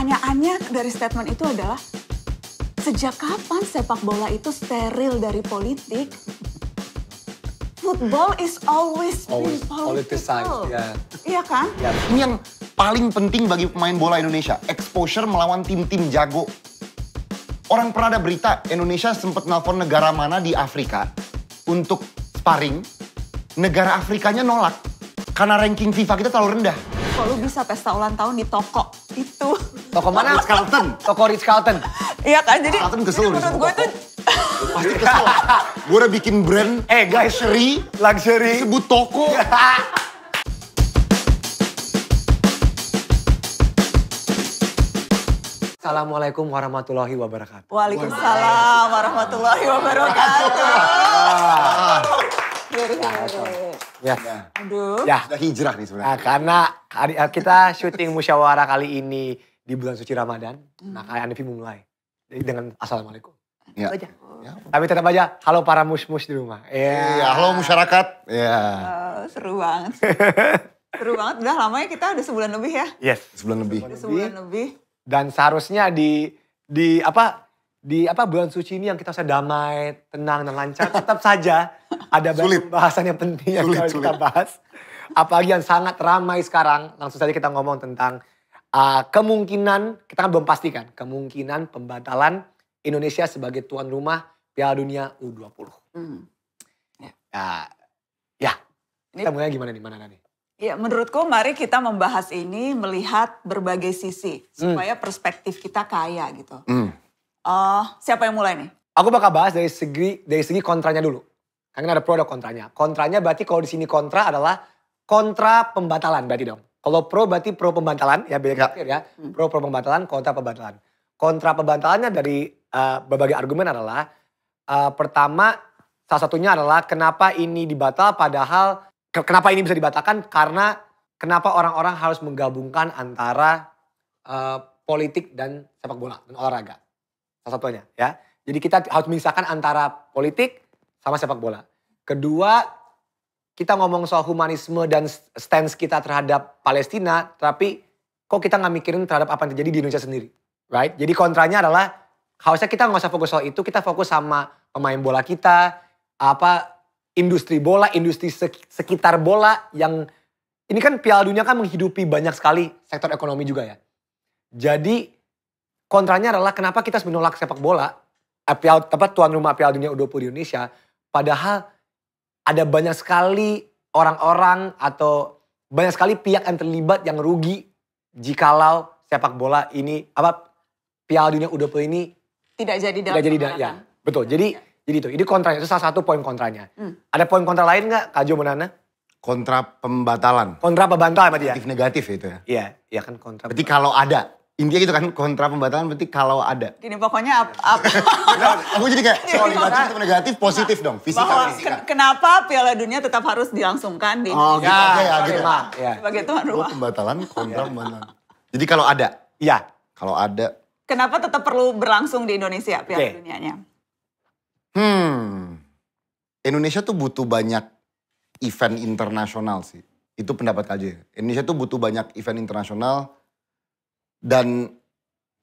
pertanyaannya dari statement itu adalah, sejak kapan sepak bola itu steril dari politik? Football is always, always political. Yeah. Iya kan? Yeah. Ini yang paling penting bagi pemain bola Indonesia, exposure melawan tim-tim jago. Orang pernah ada berita Indonesia sempat nelfon negara mana di Afrika untuk sparring, negara Afrikanya nolak karena ranking FIFA kita terlalu rendah kok lu bisa pesta ulang tahun di toko itu. Toko mana? Ritz Carlton. Toko Ritz Carlton. Iya kan, jadi, Carlton kesel jadi menurut gue itu... Pasti kesel. gue udah bikin brand. Eh guys, luxury. Luxury. Disebut toko. Assalamualaikum warahmatullahi wabarakatuh. Waalaikumsalam warahmatullahi wabarakatuh. Ah. Ya. Aduh. Ya. Sudah hijrah nih sebenarnya. Nah, karena hari, eh, kita syuting musyawarah kali ini di bulan suci Ramadan. Hmm. Nah, kalian Devi mulai dengan assalamualaikum. Ya. aja. Ya. Tapi tetap aja halo para mus-mus di rumah. Ya. Iya, yeah. Hey, halo masyarakat. Iya. Yeah. Oh, seru banget. seru banget. Udah lamanya kita udah sebulan lebih ya. Yes, sebulan lebih. Sebulan, sebulan lebih. Dan seharusnya di di apa di apa bulan suci ini yang kita damai, tenang dan lancar tetap saja ada banyak bahasan yang penting yang sulit, harus sulit. bahas. Apalagi yang sangat ramai sekarang, langsung saja kita ngomong tentang uh, kemungkinan, kita kan belum pastikan, kemungkinan pembatalan Indonesia sebagai tuan rumah Piala Dunia U20. Hmm. Ya. Uh, ya, ini, kita mulai gimana nih, mana nih? Ya, menurutku mari kita membahas ini melihat berbagai sisi hmm. supaya perspektif kita kaya gitu. Hmm. Uh, siapa yang mulai nih? Aku bakal bahas dari segi dari segi kontranya dulu. Karena ada pro dan kontranya. Kontranya berarti kalau di sini kontra adalah kontra pembatalan berarti dong. Kalau pro berarti pro pembatalan ya beda kafir ya. ya. Hmm. Pro pro pembatalan, kontra pembatalan. Kontra pembatalannya dari uh, berbagai argumen adalah uh, pertama salah satunya adalah kenapa ini dibatal padahal kenapa ini bisa dibatalkan karena kenapa orang-orang harus menggabungkan antara uh, politik dan sepak bola dan olahraga. Salah satunya ya. Jadi kita harus memisahkan antara politik sama sepak bola. Kedua, kita ngomong soal humanisme dan stance kita terhadap Palestina, tapi kok kita nggak mikirin terhadap apa yang terjadi di Indonesia sendiri, right? Jadi kontranya adalah harusnya kita nggak usah fokus soal itu, kita fokus sama pemain bola kita, apa industri bola, industri sekitar bola yang ini kan Piala Dunia kan menghidupi banyak sekali sektor ekonomi juga ya. Jadi kontranya adalah kenapa kita harus menolak sepak bola, eh, piala, apa tuan rumah Piala Dunia U20 di Indonesia, Padahal ada banyak sekali orang-orang atau banyak sekali pihak yang terlibat yang rugi jikalau sepak bola ini apa Piala Dunia U20 ini tidak jadi tidak jadi ya betul jadi ya. jadi itu ini kontra itu salah satu poin kontranya hmm. ada poin kontra lain nggak Kak Jo Menana kontra pembatalan kontra pembatalan berarti ya negatif negatif itu ya iya iya kan kontra berarti kalau ada Intinya gitu kan kontra pembatalan berarti kalau ada. Gini pokoknya apa? Ap, nah, aku jadi kayak soal negatif itu negatif positif nah, dong. Fisika, bahwa fisika. kenapa Piala Dunia tetap harus dilangsungkan di? Oh gitu ya, okay, ya gitu. Iya. Ya. Sebagai tuan rumah. pembatalan kontra pembatalan. jadi kalau ada. Iya. Kalau ada. Kenapa tetap perlu berlangsung di Indonesia Piala okay. Dunianya? Hmm. Indonesia tuh butuh banyak event internasional sih. Itu pendapat aja. Indonesia tuh butuh banyak event internasional dan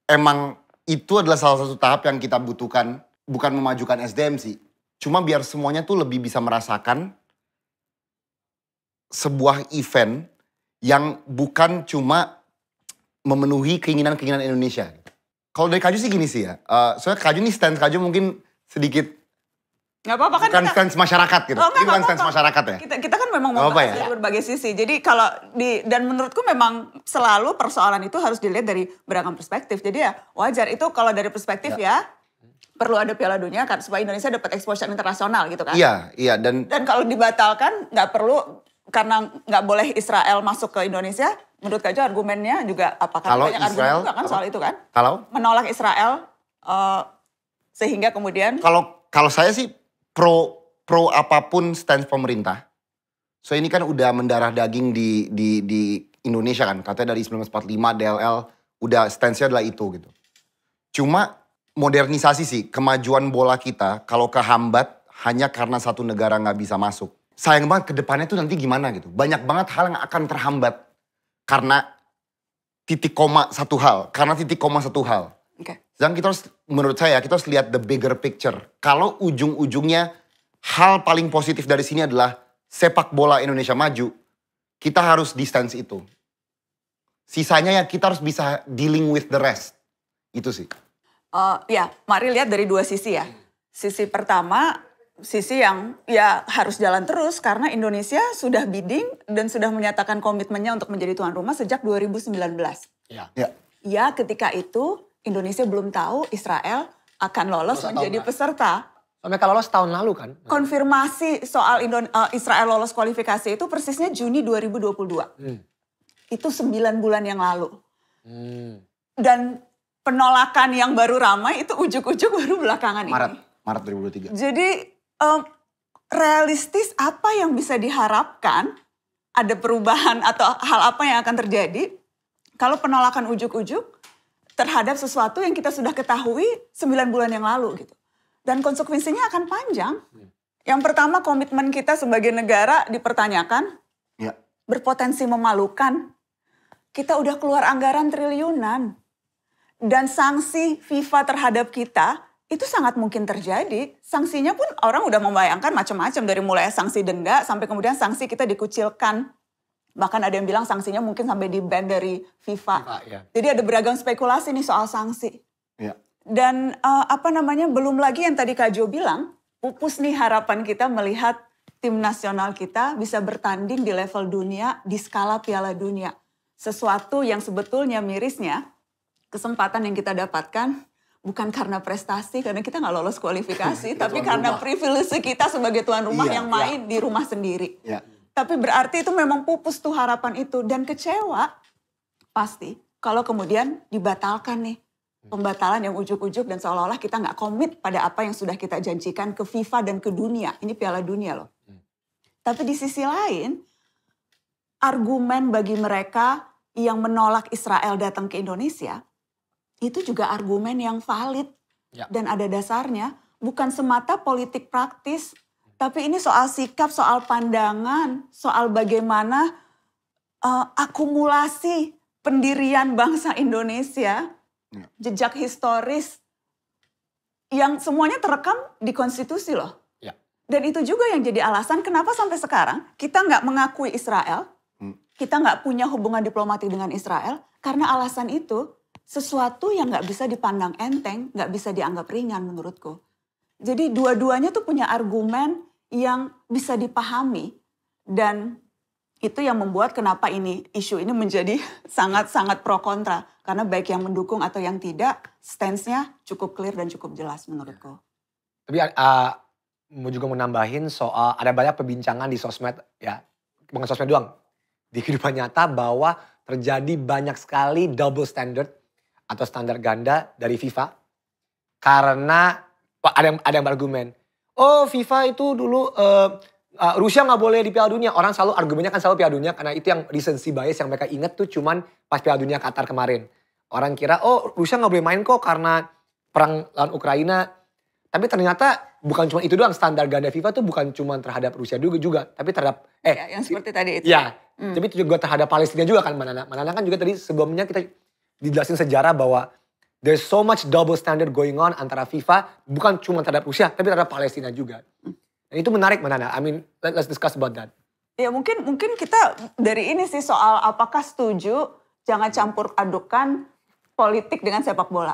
emang itu adalah salah satu tahap yang kita butuhkan. Bukan memajukan SDM sih. Cuma biar semuanya tuh lebih bisa merasakan sebuah event yang bukan cuma memenuhi keinginan-keinginan Indonesia. Kalau dari Kaju sih gini sih ya. Uh, soalnya Kaju nih stance Kaju mungkin sedikit Gak apa-apa kan bukan kita, stance masyarakat gitu. Oh, enggak, ini bukan apa stance masyarakat ya. Kita, kita memang mau ya? dari berbagai sisi. Jadi kalau di dan menurutku memang selalu persoalan itu harus dilihat dari beragam perspektif. Jadi ya wajar itu kalau dari perspektif ya, ya perlu ada Piala Dunia kan supaya Indonesia dapat exposure internasional gitu kan? Iya, iya dan dan kalau dibatalkan nggak perlu karena nggak boleh Israel masuk ke Indonesia. Menurut Kak Jo argumennya juga apakah kalau banyak Israel, argumen juga kan apa? soal itu kan? Kalau menolak Israel uh, sehingga kemudian kalau kalau saya sih pro pro apapun stance pemerintah So ini kan udah mendarah daging di di di Indonesia kan. Katanya dari 1945 DLL udah stance-nya adalah itu gitu. Cuma modernisasi sih, kemajuan bola kita kalau kehambat hanya karena satu negara nggak bisa masuk. Sayang banget ke depannya tuh nanti gimana gitu. Banyak banget hal yang akan terhambat karena titik koma satu hal, karena titik koma satu hal. Okay. Dan kita harus, menurut saya kita harus lihat the bigger picture. Kalau ujung-ujungnya hal paling positif dari sini adalah sepak bola Indonesia maju, kita harus distance itu. Sisanya ya kita harus bisa dealing with the rest. Itu sih. Uh, ya, mari lihat dari dua sisi ya. Sisi pertama, sisi yang ya harus jalan terus karena Indonesia sudah bidding dan sudah menyatakan komitmennya untuk menjadi tuan rumah sejak 2019. Ya. Ya, ya ketika itu Indonesia belum tahu Israel akan lolos menjadi peserta mereka lolos tahun lalu kan. Nah. Konfirmasi soal Indon eh, Israel lolos kualifikasi itu persisnya Juni 2022. Hmm. Itu sembilan bulan yang lalu. Hmm. Dan penolakan yang baru ramai itu ujuk-ujuk baru belakangan Maret, ini. Maret 2023. Jadi um, realistis apa yang bisa diharapkan ada perubahan atau hal apa yang akan terjadi kalau penolakan ujuk-ujuk terhadap sesuatu yang kita sudah ketahui sembilan bulan yang lalu gitu dan konsekuensinya akan panjang. Ya. Yang pertama komitmen kita sebagai negara dipertanyakan, ya. berpotensi memalukan. Kita udah keluar anggaran triliunan. Dan sanksi FIFA terhadap kita itu sangat mungkin terjadi. Sanksinya pun orang udah membayangkan macam-macam dari mulai sanksi denda sampai kemudian sanksi kita dikucilkan. Bahkan ada yang bilang sanksinya mungkin sampai di ban dari FIFA. FIFA ya. Jadi ada beragam spekulasi nih soal sanksi. Dan uh, apa namanya belum lagi yang tadi Kak Jo bilang, pupus nih harapan kita melihat tim nasional kita bisa bertanding di level dunia di skala Piala Dunia. Sesuatu yang sebetulnya mirisnya kesempatan yang kita dapatkan bukan karena prestasi karena kita nggak lolos kualifikasi tapi karena rumah. privilege kita sebagai tuan rumah iya, yang main iya. di rumah sendiri. Iya. Tapi berarti itu memang pupus tuh harapan itu dan kecewa pasti kalau kemudian dibatalkan nih Hmm. pembatalan yang ujuk-ujuk dan seolah-olah kita nggak komit pada apa yang sudah kita janjikan ke FIFA dan ke dunia. Ini Piala Dunia loh. Hmm. Tapi di sisi lain, argumen bagi mereka yang menolak Israel datang ke Indonesia itu juga argumen yang valid ya. dan ada dasarnya. Bukan semata politik praktis, tapi ini soal sikap, soal pandangan, soal bagaimana uh, akumulasi pendirian bangsa Indonesia yeah. jejak historis yang semuanya terekam di konstitusi loh. Yeah. Dan itu juga yang jadi alasan kenapa sampai sekarang kita nggak mengakui Israel, mm. kita nggak punya hubungan diplomatik dengan Israel karena alasan itu sesuatu yang nggak bisa dipandang enteng, nggak bisa dianggap ringan menurutku. Jadi dua-duanya tuh punya argumen yang bisa dipahami dan itu yang membuat kenapa ini isu ini menjadi sangat-sangat pro kontra karena baik yang mendukung atau yang tidak stance-nya cukup clear dan cukup jelas menurutku. Tapi uh, mau juga menambahin soal ada banyak perbincangan di sosmed ya bukan sosmed doang di kehidupan nyata bahwa terjadi banyak sekali double standard atau standar ganda dari FIFA karena ada yang, ada yang berargumen oh FIFA itu dulu uh, uh, Rusia nggak boleh di Piala Dunia. Orang selalu argumennya kan selalu Piala Dunia karena itu yang recency bias yang mereka inget tuh cuman pas Piala Dunia Qatar kemarin. Orang kira oh Rusia nggak boleh main kok karena perang lawan Ukraina. Tapi ternyata bukan cuma itu doang standar ganda FIFA tuh bukan cuma terhadap Rusia juga juga, tapi terhadap eh iya, yang seperti tadi itu. Ya, hmm. tapi itu juga terhadap Palestina juga kan Mana mana kan juga tadi sebelumnya kita dijelasin sejarah bahwa there's so much double standard going on antara FIFA bukan cuma terhadap Rusia tapi terhadap Palestina juga. Hmm itu menarik mana, I mean, let, let's discuss about that. Ya mungkin mungkin kita dari ini sih soal apakah setuju jangan campur adukan politik dengan sepak bola.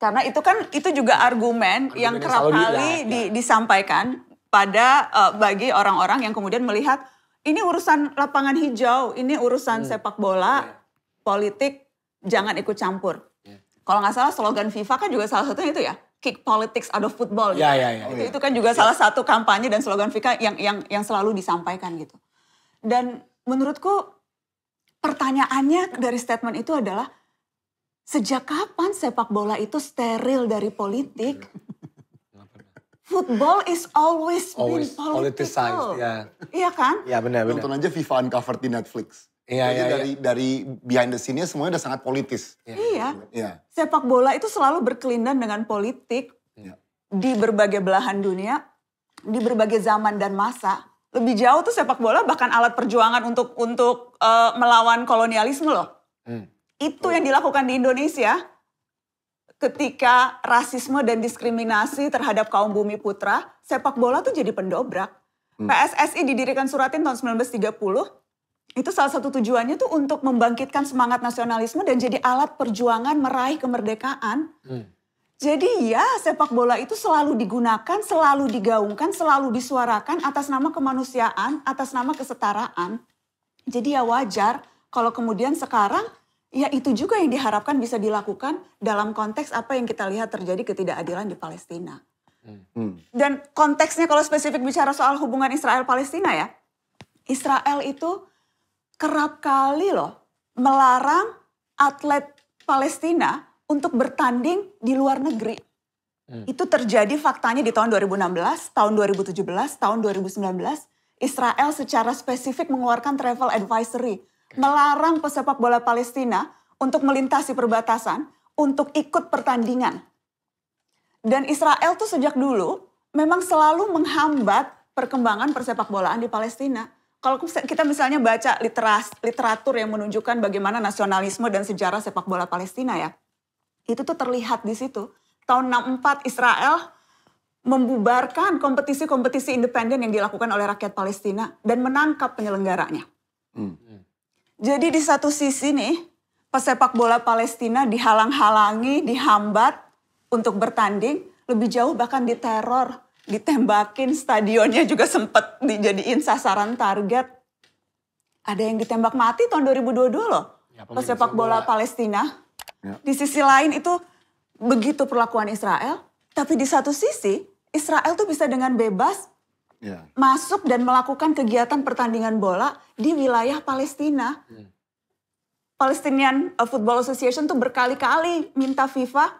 Karena itu kan itu juga argumen, argumen yang kerap kali di, ya. disampaikan pada uh, bagi orang-orang yang kemudian melihat ini urusan lapangan hijau, ini urusan hmm. sepak bola, yeah. politik jangan ikut campur. Yeah. Kalau nggak salah slogan FIFA kan juga salah satunya itu ya kick politics out of football gitu. Ya, ya, ya. Iya. Itu, kan juga ya. salah satu kampanye dan slogan Vika yang yang yang selalu disampaikan gitu. Dan menurutku pertanyaannya dari statement itu adalah sejak kapan sepak bola itu steril dari politik? Football is always, always been political. politicized. Yeah. Iya kan? Iya benar benar. Nonton aja FIFA Uncovered di Netflix. Iya, Jadi iya, iya. dari iya. dari behind the scene-nya semuanya udah sangat politis. Iya. iya. iya. Sepak bola itu selalu berkelindan dengan politik iya. di berbagai belahan dunia, di berbagai zaman dan masa. Lebih jauh tuh sepak bola bahkan alat perjuangan untuk untuk uh, melawan kolonialisme loh. Hmm. Itu oh. yang dilakukan di Indonesia ketika rasisme dan diskriminasi terhadap kaum bumi putra, sepak bola tuh jadi pendobrak. Hmm. PSSI didirikan Suratin tahun 1930 itu salah satu tujuannya tuh untuk membangkitkan semangat nasionalisme dan jadi alat perjuangan meraih kemerdekaan. Hmm. Jadi ya sepak bola itu selalu digunakan, selalu digaungkan, selalu disuarakan atas nama kemanusiaan, atas nama kesetaraan. Jadi ya wajar kalau kemudian sekarang ya itu juga yang diharapkan bisa dilakukan dalam konteks apa yang kita lihat terjadi ketidakadilan di Palestina. Hmm. hmm. Dan konteksnya kalau spesifik bicara soal hubungan Israel Palestina ya, Israel itu kerap kali loh melarang atlet Palestina untuk bertanding di luar negeri. Hmm. Itu terjadi faktanya di tahun 2016, tahun 2017, tahun 2019. Israel secara spesifik mengeluarkan travel advisory. Melarang pesepak bola Palestina untuk melintasi perbatasan, untuk ikut pertandingan. Dan Israel tuh sejak dulu memang selalu menghambat perkembangan persepak bolaan di Palestina kalau kita misalnya baca literas, literatur yang menunjukkan bagaimana nasionalisme dan sejarah sepak bola Palestina ya, itu tuh terlihat di situ. Tahun 64 Israel membubarkan kompetisi-kompetisi independen yang dilakukan oleh rakyat Palestina dan menangkap penyelenggaranya. Hmm. Jadi di satu sisi nih, pesepak bola Palestina dihalang-halangi, dihambat untuk bertanding, lebih jauh bahkan diteror ditembakin stadionnya juga sempat dijadiin sasaran target. Ada yang ditembak mati tahun 2022 loh. Ya, sepak bola, bola Palestina. Ya. Di sisi lain itu begitu perlakuan Israel, tapi di satu sisi Israel tuh bisa dengan bebas ya. masuk dan melakukan kegiatan pertandingan bola di wilayah Palestina. Ya. Palestinian uh, Football Association tuh berkali-kali minta FIFA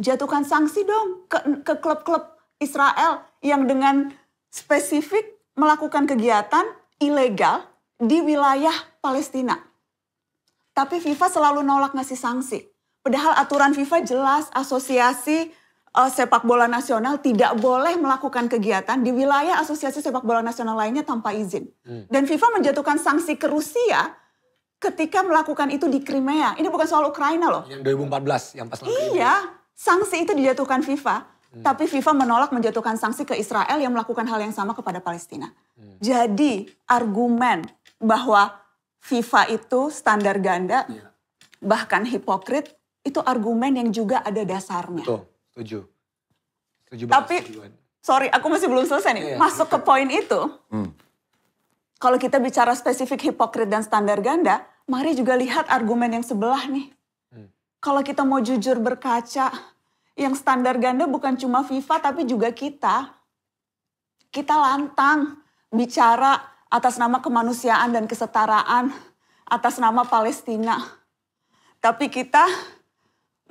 jatuhkan sanksi dong ke klub-klub Israel yang dengan spesifik melakukan kegiatan ilegal di wilayah Palestina. Tapi FIFA selalu nolak ngasih sanksi. Padahal aturan FIFA jelas asosiasi uh, sepak bola nasional tidak boleh melakukan kegiatan di wilayah asosiasi sepak bola nasional lainnya tanpa izin. Hmm. Dan FIFA menjatuhkan sanksi ke Rusia ketika melakukan itu di Crimea. Ini bukan soal Ukraina loh. Yang 2014 yang pas Iya, sanksi itu dijatuhkan FIFA Hmm. Tapi FIFA menolak menjatuhkan sanksi ke Israel yang melakukan hal yang sama kepada Palestina. Hmm. Jadi argumen bahwa FIFA itu standar ganda, yeah. bahkan hipokrit, itu argumen yang juga ada dasarnya. Betul, setuju. setuju Tapi, setujuan. sorry, aku masih belum selesai nih. Yeah, iya. Masuk betul. ke poin itu, hmm. kalau kita bicara spesifik hipokrit dan standar ganda, mari juga lihat argumen yang sebelah nih. Hmm. Kalau kita mau jujur berkaca, yang standar ganda bukan cuma FIFA tapi juga kita. Kita lantang bicara atas nama kemanusiaan dan kesetaraan, atas nama Palestina. Tapi kita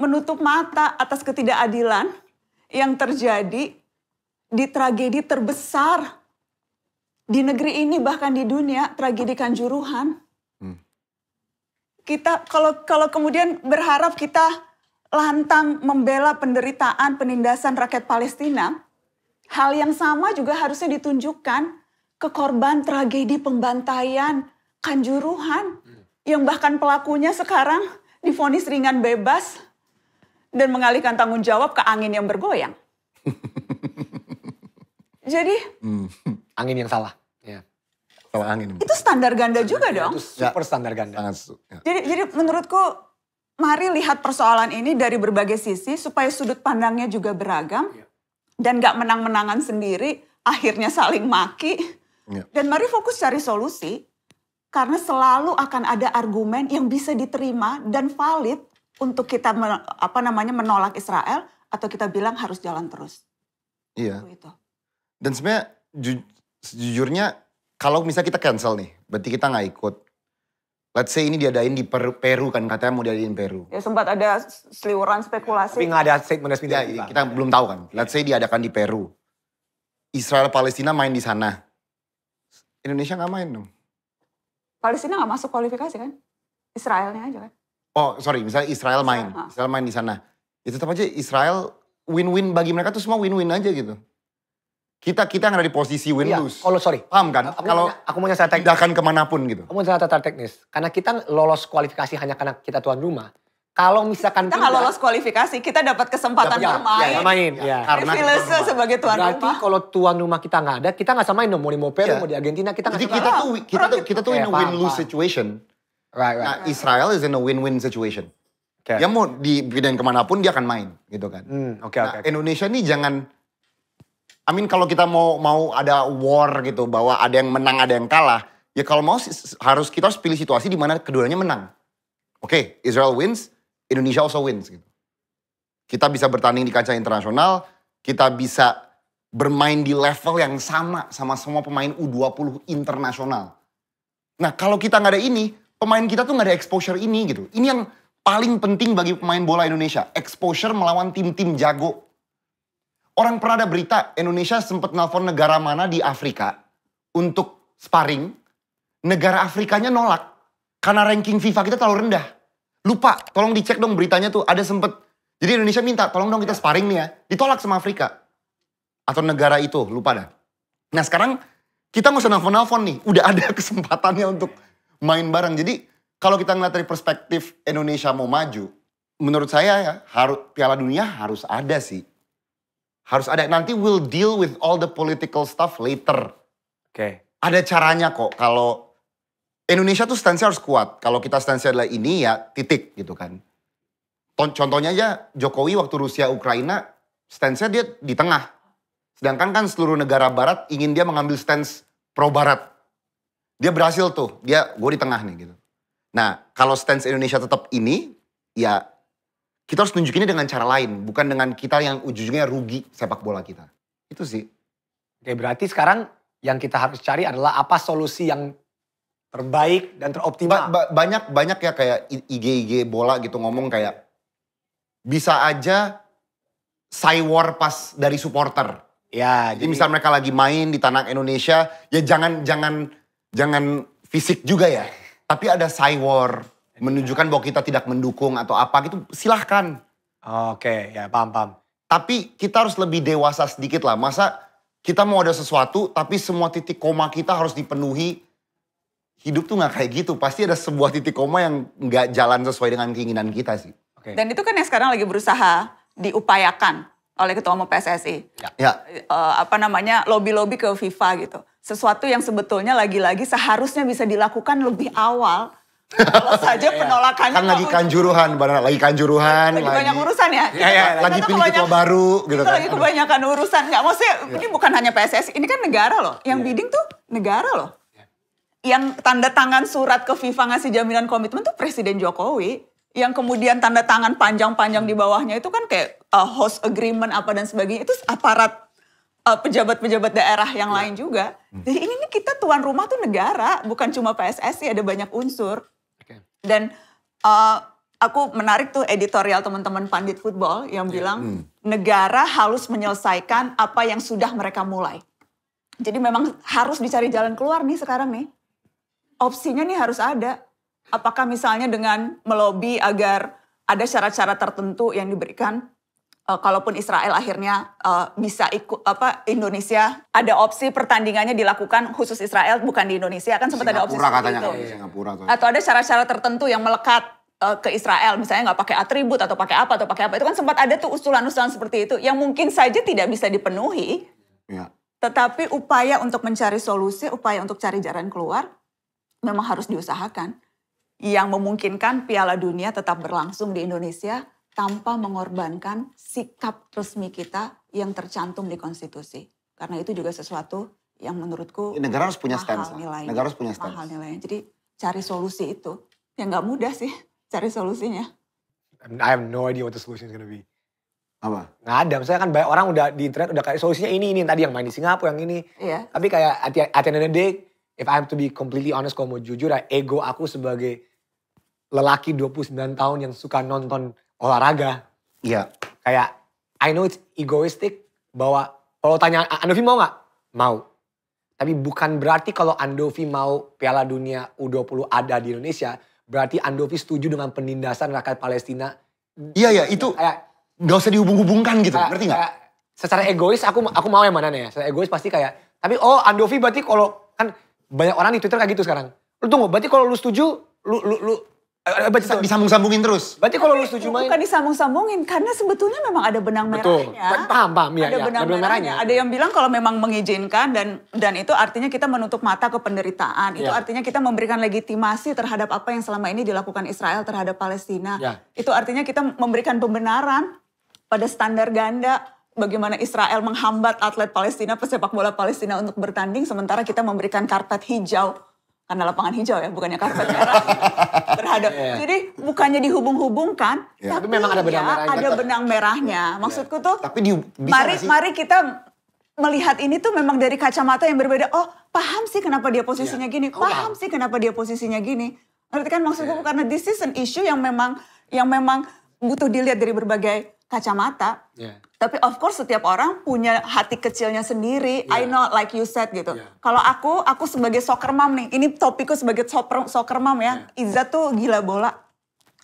menutup mata atas ketidakadilan yang terjadi di tragedi terbesar di negeri ini bahkan di dunia tragedi kanjuruhan. Hmm. Kita kalau kalau kemudian berharap kita lantang membela penderitaan penindasan rakyat Palestina, hal yang sama juga harusnya ditunjukkan ke korban tragedi pembantaian kanjuruhan yang bahkan pelakunya sekarang difonis ringan bebas dan mengalihkan tanggung jawab ke angin yang bergoyang. Jadi hmm. angin yang salah. Ya. Salah angin. Itu standar ganda juga dong. Itu super standar ganda. Ya. Jadi jadi menurutku mari lihat persoalan ini dari berbagai sisi supaya sudut pandangnya juga beragam yeah. dan gak menang-menangan sendiri, akhirnya saling maki. Yeah. Dan mari fokus cari solusi karena selalu akan ada argumen yang bisa diterima dan valid untuk kita men, apa namanya menolak Israel atau kita bilang harus jalan terus. Iya. yeah. itu. Dan sebenarnya ju, sejujurnya kalau misalnya kita cancel nih, berarti kita nggak ikut Let's say ini diadain di Peru, Peru kan katanya mau diadain Peru. Ya sempat ada seliuran spekulasi. Tapi gak ada statement resmi ya, kita belum tahu kan. Let's say diadakan di Peru. Israel Palestina main di sana. Indonesia nggak main dong. Palestina nggak masuk kualifikasi kan? Israelnya aja kan? Oh sorry, misalnya Israel main, Israel, ah. Israel main di sana. Itu ya, tetap aja Israel win-win bagi mereka tuh semua win-win aja gitu kita kita yang ada di posisi win iya, lose. Kalau sorry, paham kan? kalau aku mau strategi. Tidak akan kemanapun gitu. Aku mau tata teknis. Karena kita lolos kualifikasi hanya karena kita tuan rumah. Kalau misalkan kita nggak lolos kualifikasi, kita dapat kesempatan ya, bermain. Ya, main. Ya. Iya. Karena kita sebagai tuan rumah. kalau tuan rumah kita nggak ada, kita nggak samain dong. Mau di Mopel, iya. mau di Argentina, kita nggak Jadi kita tuh kita tuh kita tuh in a win lose situation. Right, right. Nah, Israel is in a win-win situation. Okay. Dia mau di bidang kemanapun dia akan main, gitu kan. Hmm, okay, nah, okay, okay. Indonesia ini jangan I mean kalau kita mau mau ada war gitu bahwa ada yang menang ada yang kalah, ya kalau mau harus kita harus pilih situasi di mana keduanya menang. Oke, okay, Israel wins, Indonesia also wins gitu. Kita bisa bertanding di kancah internasional, kita bisa bermain di level yang sama sama semua pemain U20 internasional. Nah kalau kita nggak ada ini, pemain kita tuh nggak ada exposure ini gitu. Ini yang paling penting bagi pemain bola Indonesia, exposure melawan tim-tim jago Orang pernah ada berita Indonesia sempat nelfon negara mana di Afrika untuk sparring. Negara Afrikanya nolak karena ranking FIFA kita terlalu rendah. Lupa, tolong dicek dong beritanya tuh ada sempet. Jadi Indonesia minta, tolong dong kita sparring nih ya. Ditolak sama Afrika. Atau negara itu, lupa dah. Nah sekarang kita nggak usah nelfon-nelfon nih. Udah ada kesempatannya untuk main bareng. Jadi kalau kita ngeliat dari perspektif Indonesia mau maju, menurut saya ya harus Piala Dunia harus ada sih. Harus ada. Nanti we'll deal with all the political stuff later. Oke. Okay. Ada caranya kok kalau Indonesia tuh stance harus kuat. Kalau kita stance adalah ini ya titik gitu kan. Contohnya aja Jokowi waktu Rusia Ukraina stance dia di tengah. Sedangkan kan seluruh negara barat ingin dia mengambil stance pro barat. Dia berhasil tuh, dia gue di tengah nih gitu. Nah, kalau stance Indonesia tetap ini, ya kita harus tunjukinnya dengan cara lain, bukan dengan kita yang ujung ujungnya rugi sepak bola kita. Itu sih. Oke, berarti sekarang yang kita harus cari adalah apa solusi yang terbaik dan teroptimal. Ba ba banyak banyak ya kayak IG-IG bola gitu ngomong kayak bisa aja war pas dari supporter. Ya, jadi, jadi misal mereka lagi main di tanah Indonesia, ya jangan jangan jangan fisik juga ya. Tapi ada war menunjukkan bahwa kita tidak mendukung atau apa gitu silahkan. Oke, ya paham paham. Tapi kita harus lebih dewasa sedikit lah. Masa kita mau ada sesuatu tapi semua titik koma kita harus dipenuhi. Hidup tuh nggak kayak gitu. Pasti ada sebuah titik koma yang nggak jalan sesuai dengan keinginan kita sih. Okay. Dan itu kan yang sekarang lagi berusaha diupayakan oleh ketua umum PSSI. Ya. ya. E, apa namanya lobby-lobby ke FIFA gitu. Sesuatu yang sebetulnya lagi-lagi seharusnya bisa dilakukan lebih awal kalau saja iya, iya. penolakannya. Kan lagi kanjuruhan, benar lagi kanjuruhan. Lagi, lagi banyak urusan ya. Ya, iya, iya lagi pilih ketua baru gitu kan. Lagi kebanyakan urusan. nggak maksudnya ya. ini bukan hanya PSS, ini kan negara loh. Yang ya. bidding tuh negara loh. Ya. Yang tanda tangan surat ke FIFA ngasih jaminan komitmen tuh Presiden Jokowi. Yang kemudian tanda tangan panjang-panjang di bawahnya itu kan kayak uh, host agreement apa dan sebagainya. Itu aparat uh, pejabat-pejabat uh, daerah yang ya. lain juga. Hmm. Jadi ini, ini kita tuan rumah tuh negara, bukan cuma PSSI, ada banyak unsur. Dan uh, aku menarik tuh editorial teman-teman Pandit Football yang iya. bilang hmm. negara harus menyelesaikan apa yang sudah mereka mulai. Jadi memang harus dicari jalan keluar nih sekarang nih. Opsinya nih harus ada. Apakah misalnya dengan melobi agar ada syarat-syarat tertentu yang diberikan uh, kalaupun Israel akhirnya uh, bisa ikut apa Indonesia ada opsi pertandingannya dilakukan khusus Israel bukan di Indonesia kan sempat ada opsi katanya itu. Singapura tuh. atau ada syarat-syarat tertentu yang melekat eh, ke Israel misalnya nggak pakai atribut atau pakai apa atau pakai apa itu kan sempat ada tuh usulan-usulan seperti itu yang mungkin saja tidak bisa dipenuhi ya. tetapi upaya untuk mencari solusi upaya untuk cari jalan keluar memang harus diusahakan yang memungkinkan Piala Dunia tetap berlangsung di Indonesia tanpa mengorbankan sikap resmi kita yang tercantum di konstitusi. Karena itu juga sesuatu yang menurutku negara harus punya stance. negara harus punya stance. Mahal nilainya. Jadi cari solusi itu yang nggak mudah sih cari solusinya. I have no idea what the solution is going be. Apa? Nggak ada. Misalnya kan banyak orang udah di internet udah kayak solusinya ini ini tadi yang main di Singapura yang ini. Iya. Tapi kayak at the, at end if I have to be completely honest kalau mau jujur, ya ego aku sebagai lelaki 29 tahun yang suka nonton olahraga. Iya. Kayak I know it's egoistic bahwa kalau tanya Andovi mau nggak? Mau. Tapi bukan berarti kalau Andovi mau Piala Dunia U20 ada di Indonesia, berarti Andovi setuju dengan penindasan rakyat Palestina. Iya iya itu kayak, gak usah dihubung-hubungkan gitu, kayak, ngerti nggak? Secara egois aku aku mau yang mana nih ya? Secara egois pasti kayak, tapi oh Andovi berarti kalau kan banyak orang di Twitter kayak gitu sekarang. Lu tunggu, berarti kalau lu setuju, lu lu lu Eh, eh, Bisa disambung-sambungin terus. Berarti kalau lu setuju main. Bukan disambung-sambungin, karena sebetulnya memang ada benang merahnya. Betul. Paham, paham. Ya, ada ya, benang, ada merahnya. merahnya. Ada yang bilang kalau memang mengizinkan dan dan itu artinya kita menutup mata ke penderitaan. Itu ya. artinya kita memberikan legitimasi terhadap apa yang selama ini dilakukan Israel terhadap Palestina. Ya. Itu artinya kita memberikan pembenaran pada standar ganda bagaimana Israel menghambat atlet Palestina, pesepak bola Palestina untuk bertanding, sementara kita memberikan karpet hijau karena lapangan hijau ya, bukannya karpet merah terhadap. Yeah. Jadi bukannya dihubung-hubungkan, yeah. tapi, tapi memang ada benang iya, merahnya. Ada benang merahnya. Iya. Maksudku tuh, tapi di, mari mari kita melihat ini tuh memang dari kacamata yang berbeda. Oh, paham sih kenapa dia iya. posisinya yeah. gini. Oh, paham sih kenapa dia posisinya gini. Berarti kan maksudku yeah. karena this is an issue yang memang yang memang butuh dilihat dari berbagai kacamata. Yeah. Tapi of course setiap orang punya hati kecilnya sendiri. Yeah. I know like you said gitu. Yeah. Kalau aku, aku sebagai soccer mom nih. Ini topikku sebagai soccer, soccer mom ya. Yeah. Iza tuh gila bola.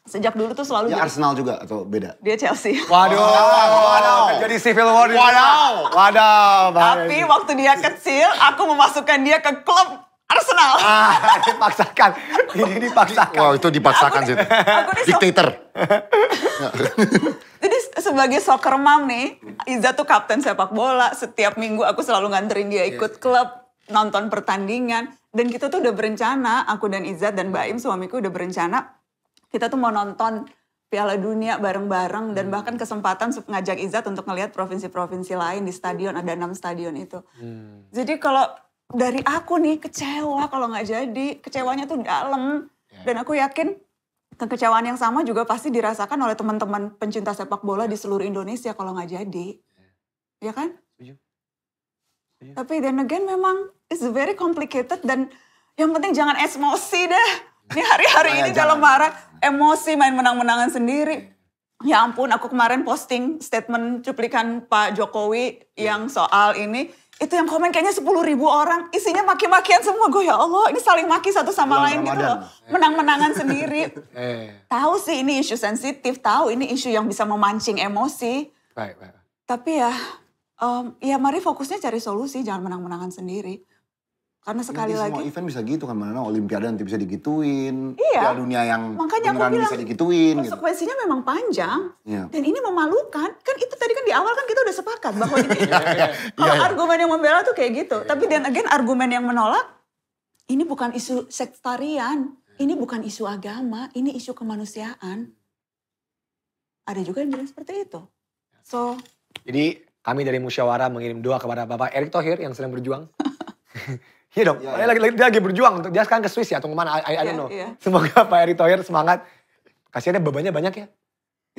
Sejak dulu tuh selalu ya, jadi... Arsenal juga atau beda? Dia Chelsea. Waduh, oh, waduh. Kan jadi civil war. Waduh, waduh. Tapi waktu dia kecil, aku memasukkan dia ke klub Arsenal. Ah, dipaksakan. Ini dipaksakan. Wow, itu dipaksakan sih. Aku Diktator. Jadi sebagai soccer mom nih, Iza tuh kapten sepak bola. Setiap minggu aku selalu nganterin dia iya, ikut yeah. klub, nonton pertandingan. Dan kita tuh udah berencana, aku dan Iza dan Baim suamiku udah berencana, kita tuh mau nonton Piala Dunia bareng-bareng dan hmm. bahkan kesempatan ngajak Iza untuk ngelihat provinsi-provinsi lain di stadion ada enam stadion itu. Hmm. Jadi kalau dari aku nih kecewa kalau nggak jadi kecewanya tuh dalam yeah. dan aku yakin kekecewaan yang sama juga pasti dirasakan oleh teman-teman pencinta sepak bola di seluruh Indonesia kalau nggak jadi. Ya kan? Setuju. Setuju. Tapi then again memang it's very complicated dan yang penting jangan emosi deh. Ini hari-hari oh, ini dalam iya, marah emosi main menang-menangan sendiri. Ya ampun, aku kemarin posting statement cuplikan Pak Jokowi iya. yang soal ini itu yang komen kayaknya sepuluh ribu orang isinya maki-makian semua gue ya Allah ini saling maki satu sama lain gitu loh menang-menangan sendiri eh. tahu sih ini isu sensitif tahu ini isu yang bisa memancing emosi baik, baik. tapi ya um, ya mari fokusnya cari solusi jangan menang-menangan sendiri karena sekali Nanti lagi semua event bisa gitu kan mana olimpiade nanti bisa digituin, iya. Piala dunia yang Makanya aku bilang, bisa digituin gitu. Konsekuensinya gitu. memang panjang iya. dan ini memalukan. Kan itu tadi kan di awal kan kita udah sepakat bahwa ini iya, iya, iya. kalau iya. argumen yang membela tuh kayak gitu. Iya. Tapi dan again argumen yang menolak ini bukan isu sektarian, ini bukan isu agama, ini isu kemanusiaan. Ada juga yang bilang seperti itu. So, jadi kami dari musyawarah mengirim doa kepada Bapak Erick Thohir yang sedang berjuang. Iya dong, yeah, yeah. Lagi, iya. lagi, dia lagi berjuang untuk dia sekarang ke Swiss ya atau kemana, I, I don't yeah, know. Yeah. Semoga Pak Erick Thohir semangat. Kasiannya bebannya banyak ya.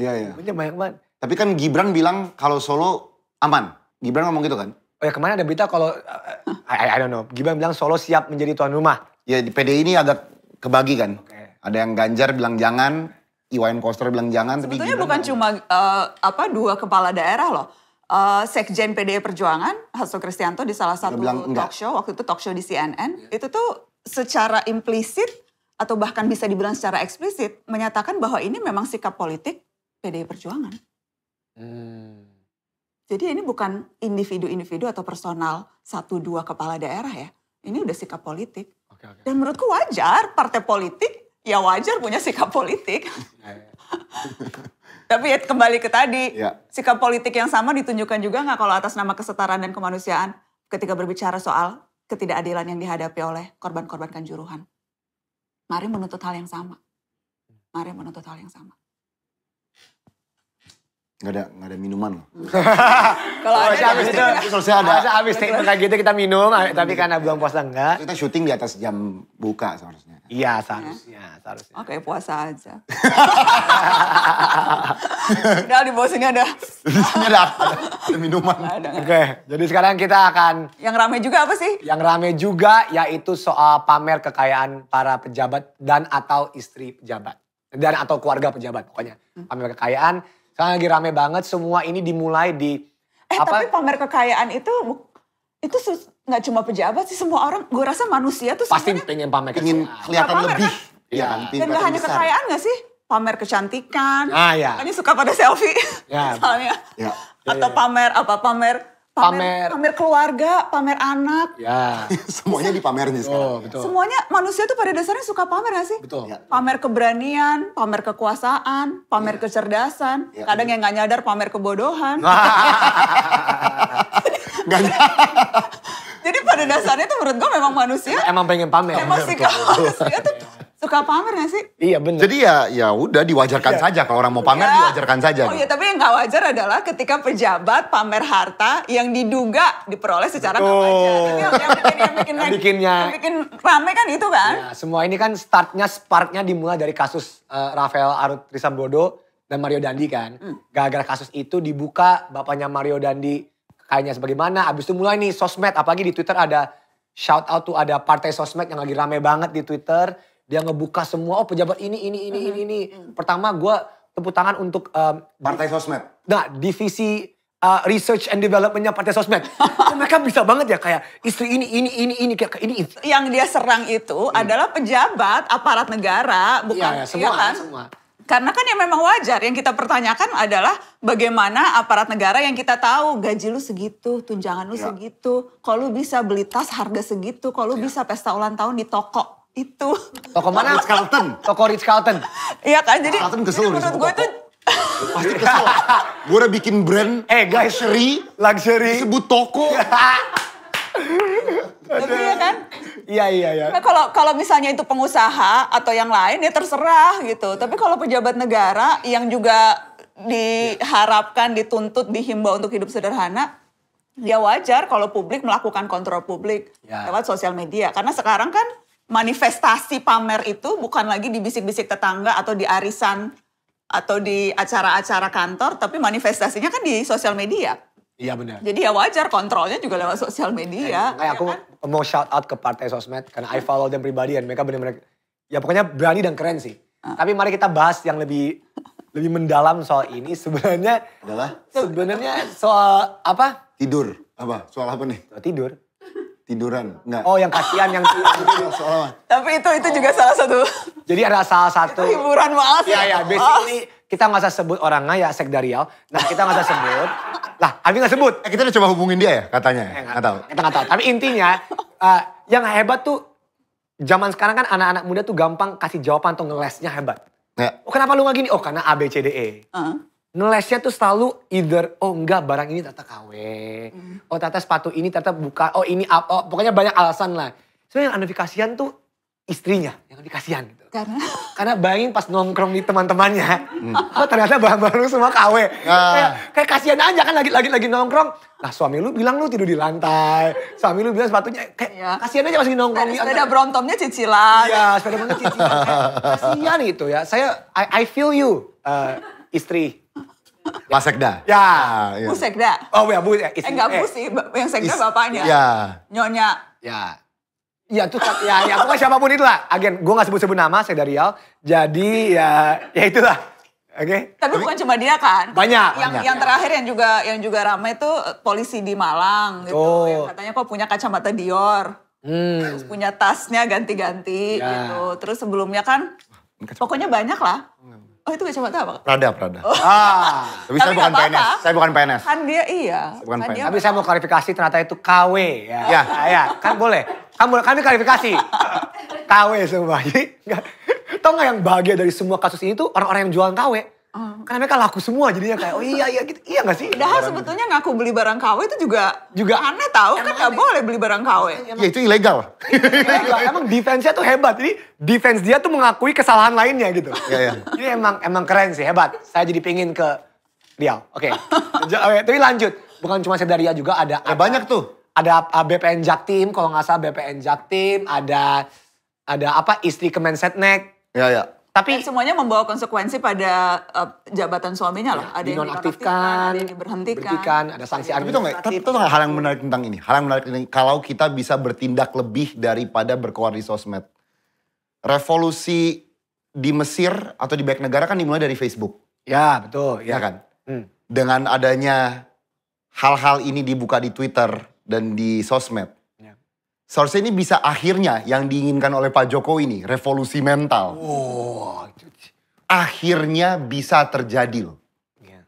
Iya, yeah, iya. Bebannya banyak banget. Tapi kan Gibran bilang kalau Solo aman. Gibran ngomong gitu kan? Oh ya kemarin ada berita kalau, I, eh, I, I don't know, Gibran bilang Solo siap menjadi tuan rumah. Ya di PD ini agak kebagi kan. Okay. Ada yang Ganjar bilang jangan, Iwan Koster bilang jangan. Sebetulnya tapi bukan cuma uh, apa dua kepala daerah loh Eh, Sekjen PDI Perjuangan, Hasto Kristianto di salah satu bilang, talk show, waktu itu talk show di CNN, yeah. itu tuh secara implisit atau bahkan bisa dibilang secara eksplisit menyatakan bahwa ini memang sikap politik PDI Perjuangan. Hmm. Jadi ini bukan individu-individu atau personal satu dua kepala daerah ya. Ini udah sikap politik. Okay, okay. Dan menurutku wajar partai politik ya wajar punya sikap politik. Iya, iya. Tapi ya kembali ke tadi, ya. sikap politik yang sama ditunjukkan juga nggak kalau atas nama kesetaraan dan kemanusiaan ketika berbicara soal ketidakadilan yang dihadapi oleh korban-korban kanjuruhan. Mari menuntut hal yang sama. Mari menuntut hal yang sama. Gak ada, gak ada minuman loh. Kalau oh, ada, habis itu, selesai ada. Habis itu, kayak gitu kita minum, ah, tapi karena buang puasa enggak. Kita syuting di atas jam buka seharusnya. Iya seharusnya, seharusnya. Oke okay, puasa aja. udah di bawah sini ada. di sini ada, ada minuman. Oke, okay, jadi sekarang kita akan. Yang rame juga apa sih? Yang rame juga yaitu soal pamer kekayaan para pejabat dan atau istri pejabat dan atau keluarga pejabat pokoknya hmm. pamer kekayaan. Sekarang lagi rame banget semua ini dimulai di eh, apa? tapi pamer kekayaan itu itu sus, nggak cuma pejabat sih semua orang gue rasa manusia tuh pasti pengen pamer pengen kelihatan pamer, lebih kan? ya, ya. dan nggak hanya besar. kekayaan nggak sih pamer kecantikan ah, ya. suka pada selfie ya. misalnya ya. atau iya. pamer apa pamer pamer pamer keluarga, pamer anak. Ya. Semuanya dipamerin oh, sekarang. Ya. betul. Semuanya manusia tuh pada dasarnya suka pamer gak sih? Betul. Ya. Pamer keberanian, pamer kekuasaan, pamer ya. kecerdasan. Ya. Kadang ya. yang nggak nyadar pamer kebodohan. Jadi pada dasarnya tuh menurut gue memang manusia emang pengen pamer. Emang sih kalau manusia tuh suka pamer gak sih? Iya benar. Jadi ya ya udah diwajarkan iya. saja kalau orang mau pamer ya. diwajarkan saja. Oh iya tapi yang gak wajar adalah ketika pejabat pamer harta yang diduga diperoleh secara oh. gak wajar. Itu yang, yang bikin yang bikin, yang bikinnya, yang bikin rame kan itu kan? Ya, semua ini kan startnya sparknya dimulai dari kasus uh, Rafael Arut Trisambodo dan Mario Dandi kan. Hmm. Gara-gara kasus itu dibuka bapaknya Mario Dandi kayaknya sebagaimana. Abis itu mulai nih sosmed, apalagi di Twitter ada shout out tuh ada partai sosmed yang lagi rame banget di Twitter. Dia ngebuka semua, oh pejabat ini, ini, ini, ini, ini. Pertama gue tepuk tangan untuk... Um, partai sosmed? Nah, divisi uh, research and developmentnya partai sosmed. Ya, mereka bisa banget ya kayak istri ini, ini, ini, ini, kayak ini. Yang dia serang itu hmm. adalah pejabat, aparat negara, bukan... Iya, ya, semua, ya kan? semua. Karena kan yang memang wajar, yang kita pertanyakan adalah bagaimana aparat negara yang kita tahu gaji lu segitu, tunjangan lu ya. segitu, kalau lu bisa beli tas harga segitu, kalau lu ya. bisa pesta ulang tahun di toko itu. Toko mana? Ritz Carlton. Toko Ritz Carlton. Iya kan, jadi, Carlton kesel jadi menurut gue itu Pasti kesel. gue udah bikin brand. Eh guys. Luxury. Luxury. Disebut toko. Tapi ya kan? Iya iya iya. Nah, kalau kalau misalnya itu pengusaha atau yang lain ya terserah gitu. Ya. Tapi kalau pejabat negara yang juga diharapkan, dituntut, dihimbau untuk hidup sederhana, ya wajar kalau publik melakukan kontrol publik ya. lewat sosial media. Karena sekarang kan manifestasi pamer itu bukan lagi di bisik-bisik tetangga atau di arisan atau di acara-acara kantor, tapi manifestasinya kan di sosial media. Iya benar. Jadi ya wajar kontrolnya juga lewat sosial media. Kayak aku iya kan? mau shout out ke partai sosmed karena I follow them pribadi dan mereka benar-benar ya pokoknya berani dan keren sih. Uh. Tapi mari kita bahas yang lebih lebih mendalam soal ini sebenarnya adalah sebenarnya soal apa? Tidur. Apa? Soal apa nih? Soal tidur. Tiduran. Enggak. Oh, yang kasihan yang tidur Tapi itu itu oh. juga salah satu. Jadi ada salah satu. Itu hiburan malas iya, ya. Iya, ya, basically oh kita nggak usah sebut orangnya ya sekdarial. Nah kita nggak usah sebut. Lah Abi nggak sebut. Eh, kita udah coba hubungin dia ya katanya. Ya, eh, gak tahu. Kita nggak tahu. Tapi intinya uh, yang hebat tuh zaman sekarang kan anak-anak muda tuh gampang kasih jawaban atau ngelesnya hebat. Ya. Oh kenapa lu nggak gini? Oh karena A B C D E. Uh -huh. Ngelesnya tuh selalu either oh enggak barang ini ternyata KW. Mm. Mm-hmm. Oh ternyata sepatu ini ternyata buka. Oh ini apa. Oh, pokoknya banyak alasan lah. Sebenarnya yang Anda tuh istrinya yang lebih kasihan gitu. Karena? Karena bayangin pas nongkrong di teman-temannya, hmm. oh ternyata bahan baru semua KW. Ah. Kayak, kayak kasihan aja kan lagi-lagi lagi nongkrong. Nah suami lu bilang lu tidur di lantai, suami lu bilang sepatunya kayak iya. kasihan aja masih nongkrong. Nah, sepeda bromtomnya cicilan. Iya sepeda bromtomnya cicilan. kasihan gitu ya, saya I, I feel you uh, istri. Pak Sekda. Ya. ya. Bu Sekda. Oh ya Bu. Ya, istri. Eh enggak Bu eh, sih, yang Sekda bapaknya. Ya. Nyonya. Ya. Iya tuh ya ya pokoknya siapapun itulah. Agen, gue gak sebut-sebut nama, saya dari Al, Jadi ya ya itulah. Oke. Okay. Tapi, Tapi bukan cuma dia kan. Banyak. Yang banyak. yang terakhir yang juga yang juga ramai itu eh, polisi di Malang gitu. Oh. Yang katanya kok punya kacamata Dior. Hmm. Terus punya tasnya ganti-ganti ya. gitu. Terus sebelumnya kan pokoknya banyak lah. Oh itu kacamata apa? Prada, Prada. Oh. Ah. Tapi, saya bukan apa PNS. Saya bukan PNS. Kan dia iya. Saya bukan kan PNS. Tapi saya mau klarifikasi ternyata itu KW ya. Ya, ah, ya. Kan boleh. Kan boleh. Kami klarifikasi. KW semua. Tahu nggak gak yang bahagia dari semua kasus ini tuh orang-orang yang jualan KW. Oh. Karena mereka laku semua jadinya kayak oh iya iya gitu. Iya gak sih? Padahal sebetulnya ngaku beli barang KW itu juga juga aneh tahu kan gak boleh beli barang KW. Ya itu ilegal. emang defense-nya tuh hebat. Jadi defense dia tuh mengakui kesalahan lainnya gitu. Iya iya. Jadi emang emang keren sih, hebat. Saya jadi pingin ke Riau. Oke. Okay. tapi lanjut. Bukan cuma Sedaria juga ada, ada ya, banyak tuh. Ada BPN Jaktim kalau nggak salah BPN Jaktim, ada ada apa istri Kemensetnek. Iya iya tapi Dan semuanya membawa konsekuensi pada uh, jabatan suaminya loh. Ya, ada yang dinonaktifkan, ada yang diberhentikan, ada sanksi administratif. Tapi itu hal yang menarik tentang ini. Hal yang menarik ini kalau kita bisa bertindak lebih daripada berkuar di sosmed. Revolusi di Mesir atau di banyak negara kan dimulai dari Facebook. Ya betul. Ya, ya kan. Hmm. Dengan adanya hal-hal ini dibuka di Twitter dan di sosmed Seharusnya ini bisa akhirnya yang diinginkan oleh Pak Jokowi ini, revolusi mental. Wow. Akhirnya bisa terjadi loh. Iya.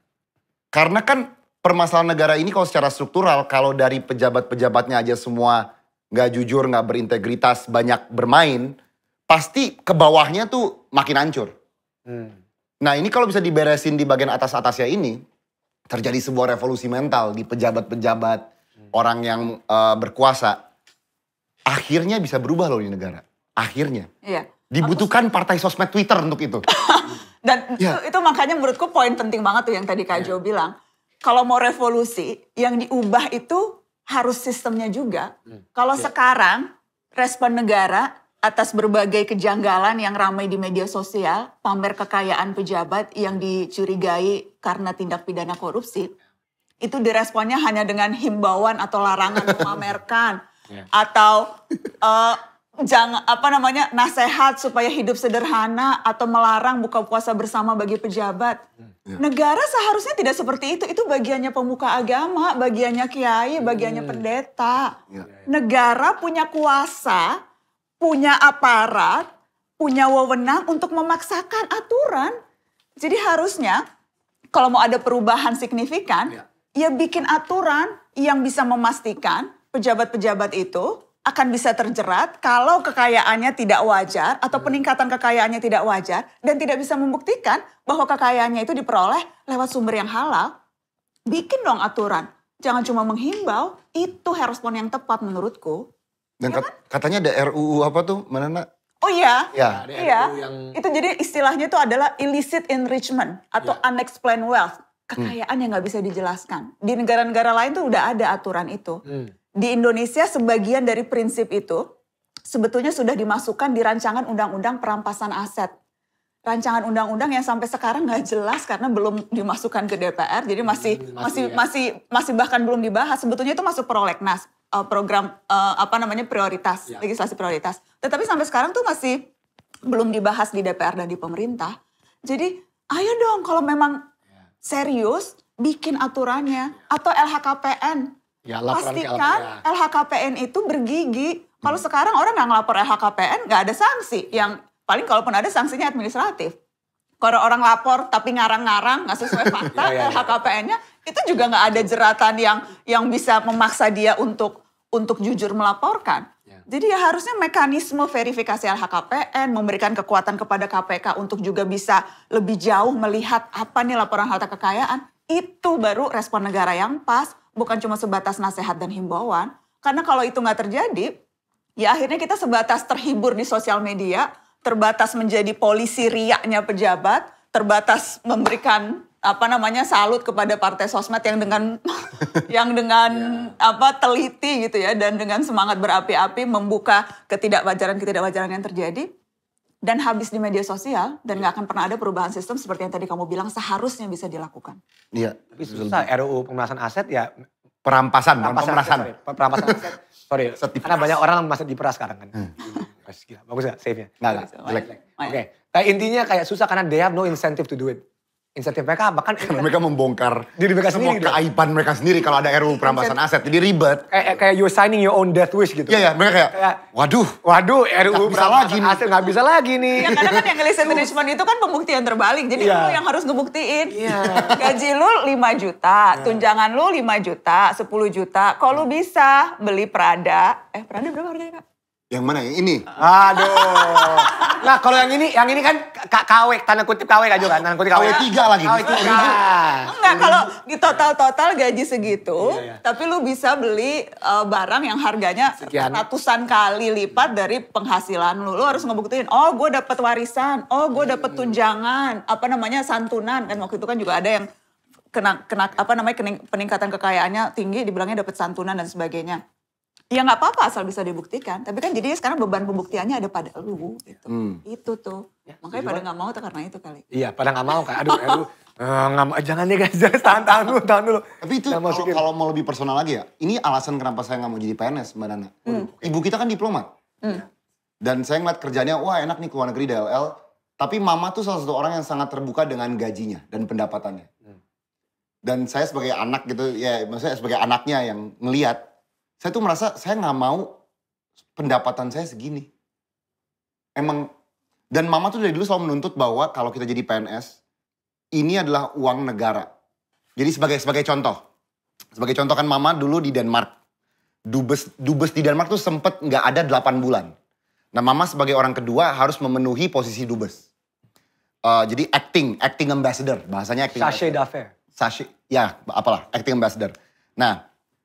Karena kan permasalahan negara ini kalau secara struktural, kalau dari pejabat-pejabatnya aja semua nggak jujur, nggak berintegritas, banyak bermain, pasti ke bawahnya tuh makin hancur. Hmm. Nah ini kalau bisa diberesin di bagian atas-atasnya ini, terjadi sebuah revolusi mental di pejabat-pejabat, hmm. orang yang uh, berkuasa akhirnya bisa berubah loh di negara. Akhirnya. Iya. Dibutuhkan partai sosmed Twitter untuk itu. Dan ya. itu, makanya menurutku poin penting banget tuh yang tadi Kak ya. Jo bilang. Kalau mau revolusi, yang diubah itu harus sistemnya juga. Hmm. Kalau ya. sekarang respon negara atas berbagai kejanggalan yang ramai di media sosial, pamer kekayaan pejabat yang dicurigai karena tindak pidana korupsi, itu diresponnya hanya dengan himbauan atau larangan memamerkan. yeah. atau uh, eh, jangan apa namanya nasehat supaya hidup sederhana atau melarang buka puasa bersama bagi pejabat. Yeah. Negara seharusnya tidak seperti itu. Itu bagiannya pemuka agama, bagiannya kiai, bagiannya hmm. pendeta. Yeah. Negara punya kuasa, punya aparat, punya wewenang untuk memaksakan aturan. Jadi harusnya kalau mau ada perubahan signifikan, ya, ya bikin aturan yang bisa memastikan pejabat-pejabat itu akan bisa terjerat kalau kekayaannya tidak wajar atau iya. peningkatan kekayaannya tidak wajar dan tidak bisa membuktikan bahwa kekayaannya itu diperoleh lewat sumber yang halal. Bikin dong aturan. Jangan cuma menghimbau, itu respon yang tepat menurutku. Dan ya kat kan? katanya ada RUU apa tuh, mana nak? Oh iya. Ya, ya. iya. yang... Itu jadi istilahnya itu adalah illicit enrichment atau ya. unexplained wealth. Kekayaan hmm. yang nggak bisa dijelaskan. Di negara-negara lain tuh udah ada aturan itu. Hmm di Indonesia sebagian dari prinsip itu sebetulnya sudah dimasukkan di rancangan undang-undang perampasan aset. Rancangan undang-undang yang sampai sekarang nggak jelas karena belum dimasukkan ke DPR, jadi masih masih masih ya. masih, masih bahkan belum dibahas. Sebetulnya itu masuk prolegnas eh, program eh, apa namanya prioritas ya. legislasi prioritas. Tetapi sampai sekarang tuh masih belum dibahas di DPR dan di pemerintah. Jadi ayo dong kalau memang iya. serius bikin aturannya iya. atau LHKPN Ya, Pastikan LHKPN itu bergigi. Kalau hmm. sekarang orang nggak ngelapor LHKPN, nggak ada sanksi. Yang paling kalaupun ada sanksinya administratif. Kalau orang lapor tapi ngarang-ngarang nggak sesuai fakta ya, ya, ya. LHKPN-nya, itu juga nggak ada jeratan yang yang bisa memaksa dia untuk untuk jujur melaporkan. Ya. Jadi ya harusnya mekanisme verifikasi LHKPN memberikan kekuatan kepada KPK untuk juga bisa lebih jauh melihat apa nih laporan harta kekayaan. Itu baru respon negara yang pas bukan cuma sebatas nasihat dan himbauan. Karena kalau itu nggak terjadi, ya akhirnya kita sebatas terhibur di sosial media, terbatas menjadi polisi riaknya pejabat, terbatas memberikan apa namanya salut kepada partai sosmed yang dengan yang dengan yeah. apa teliti gitu ya dan dengan semangat berapi-api membuka ketidakwajaran ketidakwajaran yang terjadi dan habis di media sosial dan iya. nggak akan pernah ada perubahan sistem seperti yang tadi kamu bilang seharusnya bisa dilakukan. Iya. Tapi susah RUU pemerasan aset ya perampasan, perampasan, pemerasan. Aset, perampasan aset. Sorry, Setipas. karena banyak orang yang masih diperas sekarang kan. Hmm. Gila, bagus gak save-nya? Gak, Jelek. Oke. intinya kayak susah karena they have no incentive to do it insentif mereka bahkan karena mereka membongkar diri mereka sendiri keaiban mereka sendiri kalau ada RU perampasan aset jadi ribet kayak kayak you're signing your own death wish gitu iya iya mereka kayak, kayak waduh waduh RUU bisa lagi. aset nggak bisa lagi nih ya karena kan yang list management itu kan pembuktian terbalik jadi yeah. lu yang harus ngebuktiin yeah. gaji lu 5 juta yeah. tunjangan lu 5 juta 10 juta kalau lu bisa beli Prada eh Prada berapa harganya kak? Yang mana yang ini? Aduh. Nah kalau yang ini, yang ini kan KW, tanda kutip KW kan juga, tanda kutip KW. KW tiga lagi. KW oh, tiga. Iya. Enggak, kalau di total-total gaji segitu, iya, iya. tapi lu bisa beli eh, barang yang harganya Sekian. ratusan kali lipat dari penghasilan lu. Lu harus ngebuktiin, oh gue dapet warisan, oh gue dapet tunjangan, apa namanya santunan. Kan waktu itu kan juga ada yang kena, kena apa namanya peningkatan kekayaannya tinggi, dibilangnya dapet santunan dan sebagainya Ya nggak apa-apa asal bisa dibuktikan. Tapi kan jadi sekarang beban pembuktiannya ada pada lu. Gitu. Hmm. Itu tuh. Ya, Makanya pada nggak mau tuh karena itu kali. Iya pada nggak mau kan. Aduh, aduh. Uh, jangan deh guys, jangan tahan, tahan dulu, tahan dulu. Tapi itu kalau, kalau mau lebih personal lagi ya, ini alasan kenapa saya nggak mau jadi PNS Mbak Nana. Hmm. Ibu kita kan diplomat. Hmm. Dan saya ngeliat kerjanya, wah enak nih ke luar negeri DLL. Tapi mama tuh salah satu orang yang sangat terbuka dengan gajinya dan pendapatannya. Hmm. Dan saya sebagai anak gitu, ya maksudnya sebagai anaknya yang ngeliat, saya tuh merasa saya nggak mau pendapatan saya segini. Emang dan mama tuh dari dulu selalu menuntut bahwa kalau kita jadi PNS ini adalah uang negara. Jadi sebagai sebagai contoh, sebagai contoh kan mama dulu di Denmark, dubes dubes di Denmark tuh sempet nggak ada 8 bulan. Nah mama sebagai orang kedua harus memenuhi posisi dubes. Uh, jadi acting, acting ambassador, bahasanya acting. Sashay d'affaires. Sashay, ya apalah, acting ambassador. Nah,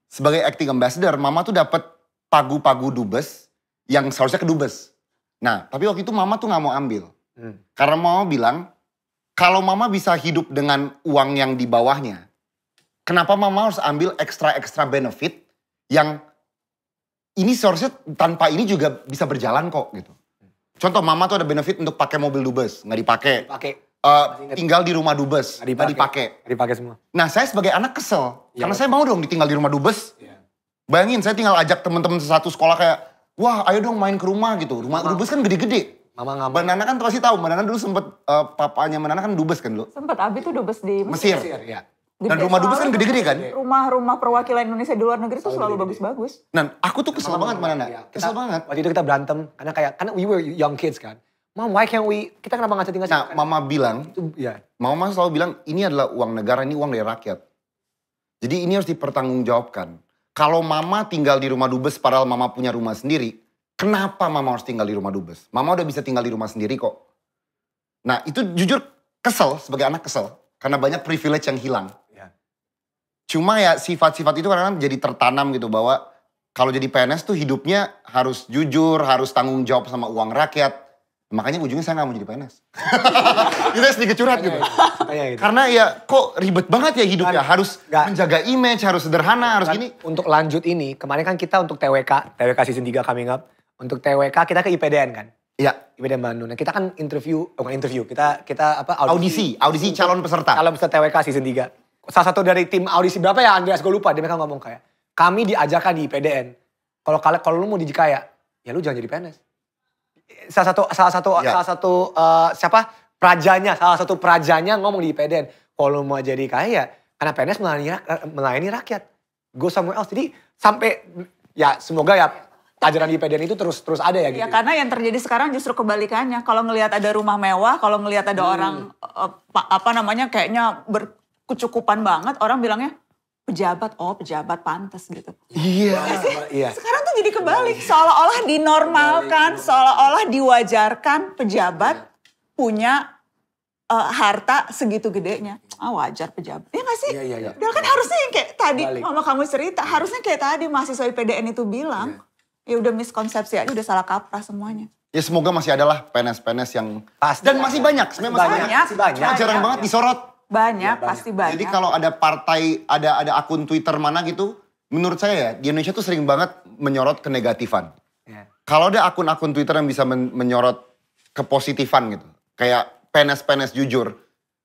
sebagai acting ambassador, mama tuh dapat pagu-pagu dubes yang seharusnya ke dubes. Nah, tapi waktu itu mama tuh nggak mau ambil. Hmm. Karena mama bilang, kalau mama bisa hidup dengan uang yang di bawahnya, kenapa mama harus ambil ekstra-ekstra benefit yang ini seharusnya tanpa ini juga bisa berjalan kok gitu. Contoh mama tuh ada benefit untuk pakai mobil dubes, nggak dipakai. Uh, tinggal di rumah dubes, nggak dipakai. dipakai semua. Nah saya sebagai anak kesel. Ya. Karena saya mau dong ditinggal di rumah dubes. Ya. Bayangin saya tinggal ajak teman-teman satu sekolah kayak, wah ayo dong main ke rumah gitu. Rumah Mama. dubes kan gede-gede. Mama nggak. Menana kan pasti tahu, Menana dulu sempet, uh, papanya Mbak kan dubes kan lo. Sempet, Abi tuh dubes di Mesir. Mesir ya. Dan rumah dubes kan gede-gede kan? Rumah-rumah perwakilan Indonesia di luar negeri tuh selalu bagus-bagus. Nah, aku tuh kesel banget mana ya. Kesel banget. Waktu itu kita berantem karena kayak karena we were young kids kan. Mama, why can't we? Kita kenapa nggak tinggal? Nah, mama bilang, itu, ya. mama selalu bilang ini adalah uang negara, ini uang dari rakyat. Jadi ini harus dipertanggungjawabkan. Kalau mama tinggal di rumah dubes padahal mama punya rumah sendiri, kenapa mama harus tinggal di rumah dubes? Mama udah bisa tinggal di rumah sendiri kok. Nah itu jujur kesel, sebagai anak kesel. Karena banyak privilege yang hilang. Ya. Cuma ya sifat-sifat itu kadang-kadang jadi tertanam gitu bahwa kalau jadi PNS tuh hidupnya harus jujur, harus tanggung jawab sama uang rakyat, Makanya ujungnya saya nggak mau jadi PNS. ini sedikit curhat gitu. Gitu, gitu. Karena ya kok ribet banget ya hidup ya? Kan, harus gak, menjaga image, harus sederhana, harus kan, gini. Untuk lanjut ini, kemarin kan kita untuk TWK, TWK season 3 coming up. Untuk TWK kita ke IPDN kan? Iya. IPDN Bandung. Nah, kita kan interview, oh, bukan interview, kita kita apa audisi. Audisi, audisi calon peserta. Calon peserta TWK season 3. Salah satu dari tim audisi berapa ya Andreas, gue lupa. Dia mereka ngomong kayak, kami diajarkan di IPDN. Kalau kalau lu mau jadi kaya, ya lu jangan jadi PNS salah satu salah satu ya. salah satu uh, siapa prajanya salah satu prajanya ngomong di IPDN kalau mau jadi kaya ya, karena PNS melayani, eh, melayani rakyat go somewhere else jadi sampai ya semoga ya ajaran IPDN itu terus terus ada ya iya, gitu. Ya karena yang terjadi sekarang justru kebalikannya. Kalau ngelihat ada rumah mewah, kalau ngelihat ada hmm. orang apa, eh, apa namanya kayaknya berkecukupan banget, orang bilangnya pejabat oh pejabat pantas gitu. Iya. iya. Sekarang tuh jadi kebalik, seolah-olah dinormalkan, seolah-olah diwajarkan pejabat punya uh, harta segitu gedenya. Ah wajar pejabat. Ya gak sih? Iya, iya, iya. Dan kan harusnya yang kayak tadi Balik. mama kamu cerita, harusnya kayak tadi mahasiswa IPDN itu bilang, iya. ya udah miskonsepsi aja udah salah kaprah semuanya. Ya semoga masih ada lah PNS-PNS yang pasti dan masih banyak, sebenarnya masih banyak. banyak. Masih banyak. Cuma jarang banget disorot banyak, ya, pasti banyak. Jadi kalau ada partai, ada ada akun Twitter mana gitu, menurut saya ya di Indonesia tuh sering banget menyorot kenegatifan. Ya. Kalau ada akun-akun Twitter yang bisa men menyorot kepositifan gitu, kayak penes penes jujur,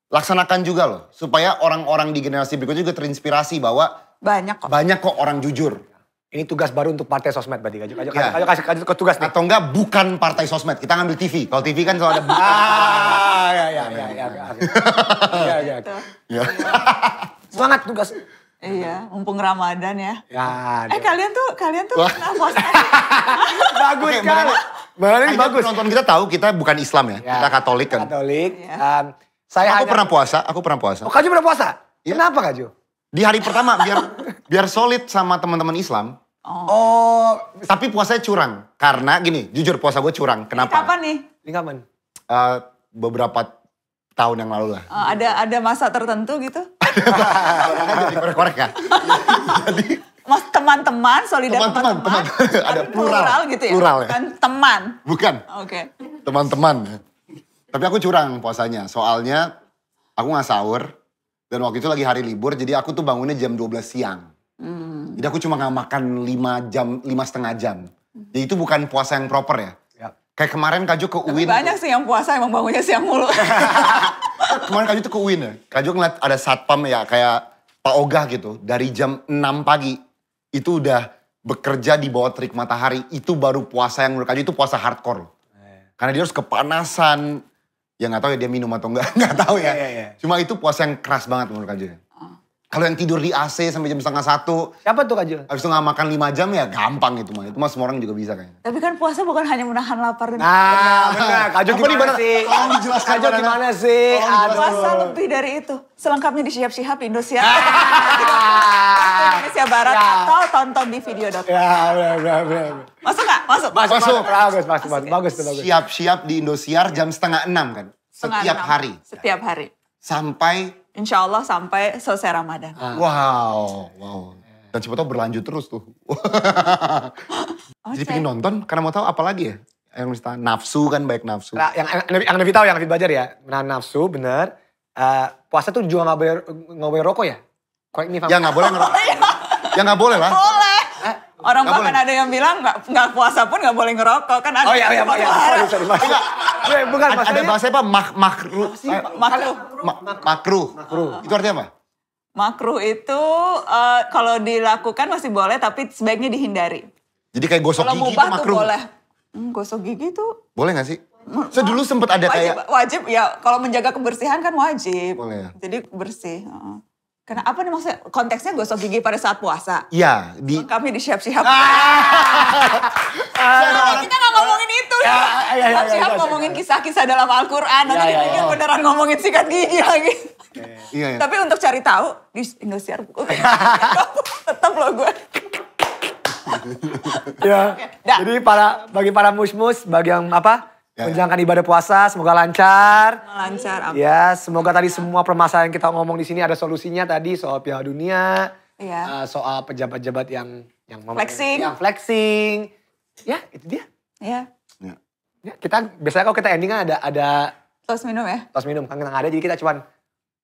laksanakan juga loh, supaya orang-orang di generasi berikutnya juga terinspirasi bahwa banyak kok. Banyak kok orang jujur. Ini tugas baru untuk partai sosmed berarti. Ayo, ayo, ya. ayo kasih, kasih tugas nih. Atau enggak bukan partai sosmed, kita ngambil TV. Kalau TV kan soal ada Ah, ya, ya, ya, ya. Ya, ya. ya. Semangat tugas. Iya, mumpung Ramadan ya. Ya. Eh kalian tuh, kalian tuh pernah puasa? Bagus okay, kan. Mbak bagus. Penonton kita tahu kita bukan Islam ya, ya. kita Katolik kan. Katolik. Ya. Um, saya aku hanya... pernah puasa, aku pernah puasa. Oh, Kaju pernah puasa? Ya. Kenapa Kaju? Di hari pertama biar biar solid sama teman-teman Islam, Oh. oh, tapi puasanya curang. Karena gini, jujur puasa gue curang. Kenapa? Ini kapan nih? Ini kapan? Uh, beberapa tahun yang lalu lah. Uh, ada ada masa tertentu gitu? jadi korek-korek ya. jadi Mas teman-teman solidar teman-teman. Teman, kan ada plural, plural gitu ya. Plural ya. Bukan teman. Bukan. Oke. Okay. Teman-teman. Ya. Tapi aku curang puasanya. Soalnya aku nggak sahur dan waktu itu lagi hari libur jadi aku tuh bangunnya jam 12 siang. Hmm. Jadi aku cuma nggak makan 5 jam, lima setengah jam. Jadi itu bukan puasa yang proper ya? ya. Kayak kemarin Kaju ke Tapi Uin. banyak sih yang puasa emang bangunnya siang mulu. kemarin Kaju tuh ke Uin ya. Kaju ngeliat ada satpam ya kayak Pak Ogah gitu. Dari jam 6 pagi itu udah bekerja di bawah terik matahari. Itu baru puasa yang menurut Kaju itu puasa hardcore loh. Eh. Karena dia harus kepanasan. Ya nggak tahu ya dia minum atau enggak, nggak tahu ya. Iya, iya, iya. Cuma itu puasa yang keras banget menurut Kaju. Kalau yang tidur di AC sampai jam setengah satu. Siapa tuh Kak Jul? Habis itu gak makan lima jam ya gampang gitu mah. Itu mah semua orang juga bisa kayaknya. Tapi kan puasa bukan hanya menahan lapar. Nah, benar. Kak Jul gimana, gimana sih? Tolong dijelaskan. Kak Jul gimana sih? Aduh. Puasa lebih dari itu. Selengkapnya di Siap Siap Indosiar. Ah. Indonesia Barat ya. atau tonton di video dot. Ya, benar, benar, benar. Masuk nggak? Masuk. Masuk. Masuk. Bagus, masuk, masuk. Ya? Bagus, bagus. Siap-siap di Indosiar jam setengah enam kan? setiap hari. Setiap hari. Sampai Insya Allah sampai selesai Ramadan. Ah. Wow, wow. Dan siapa tahu berlanjut terus tuh. Jadi pengen nonton karena mau tahu apa lagi ya? Yang nafsu kan baik nafsu. Nah, yang yang Nabi tahu yang Nabi belajar ya, menahan nafsu bener. Uh, puasa tuh juga ya? ya, nggak boleh nggak boleh rokok ya? Korek ini. Ya nggak boleh ngerokok. ya nggak boleh lah. Boleh. Eh, Orang bahkan ada yang bilang nggak nggak puasa pun nggak boleh ngerokok kan ada. Oh iya iya iya. iya, iya. Eh, bukan ada, maksudnya. Ada bahasa apa? Mak makru eh, makru? Makru Makru. Itu artinya apa? Makru itu uh, kalau dilakukan masih boleh tapi sebaiknya dihindari. Jadi kayak gosok kalo gigi itu makruh. Tuh boleh. Hmm, gosok gigi itu. Boleh gak sih? So dulu sempet ada wajib, kayak wajib ya kalau menjaga kebersihan kan wajib. Boleh. Ya? Jadi bersih. Karena apa nih maksudnya konteksnya gosok gigi pada saat puasa? Iya. Di... Kami di siap-siap. Ah! Jangan, kita gak ngomongin itu. Ya, ya, ya, ya siap ya, ya, ngomongin kisah-kisah dalam Al-Quran. Nanti ya. beneran ngomongin sikat gigi lagi. Iya, iya. Tapi untuk cari tahu, di Indosiar. Tetap loh gue. ya. Jadi para bagi para musmus, bagi yang apa? Ya, Menjalankan ibadah puasa, semoga lancar. Lancar. Amin. Ya, semoga tadi semua permasalahan kita ngomong di sini ada solusinya tadi soal Piala Dunia, ya. uh, soal pejabat-pejabat yang yang flexing, yang flexing, Ya, itu dia. Iya. Ya. ya. Kita biasanya kalau kita ending kan ada ada tos minum ya. Tos minum kan kita ada jadi kita cuman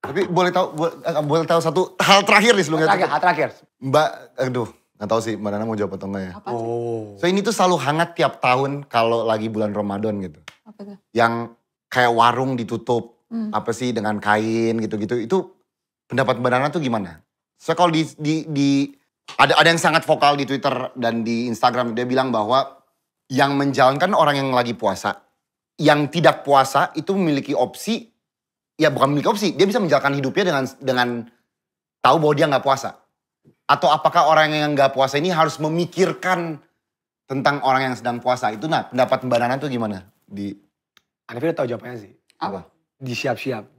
tapi boleh tahu boleh, boleh tahu satu hal terakhir nih sebelumnya. Terakhir, hal terakhir. Mbak, aduh, nggak tahu sih Mbak Nana mau jawab atau enggak ya. oh. So ini tuh selalu hangat tiap tahun kalau lagi bulan Ramadan gitu. Apa tuh? Yang kayak warung ditutup, hmm. apa sih dengan kain gitu-gitu. Itu pendapat Mbak Nana tuh gimana? So kalau di, di, di ada ada yang sangat vokal di Twitter dan di Instagram dia bilang bahwa yang menjalankan orang yang lagi puasa, yang tidak puasa itu memiliki opsi ya bukan memiliki opsi, dia bisa menjalankan hidupnya dengan dengan tahu bahwa dia nggak puasa. Atau apakah orang yang nggak puasa ini harus memikirkan tentang orang yang sedang puasa itu nah pendapat mbak Nana itu gimana di Anifin udah tahu jawabannya sih apa disiap-siap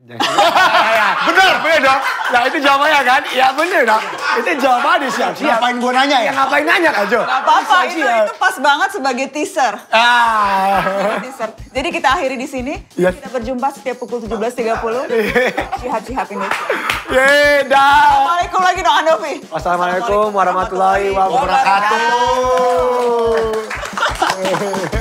bener bener dong nah itu jawabannya kan ya bener dong itu jawabannya siap-siap. Ngapain gue nanya ya? ngapain nanya Kak Jo? apa-apa, itu, itu pas banget ah. sebagai teaser. Jadi kita akhiri di sini. Iya. Kita berjumpa setiap pukul 17.30. Cihat-cihat iya. ini. Yeay, dah. Assalamualaikum lagi dong Andovi. Wassalamualaikum warahmatullahi wabarakatuh.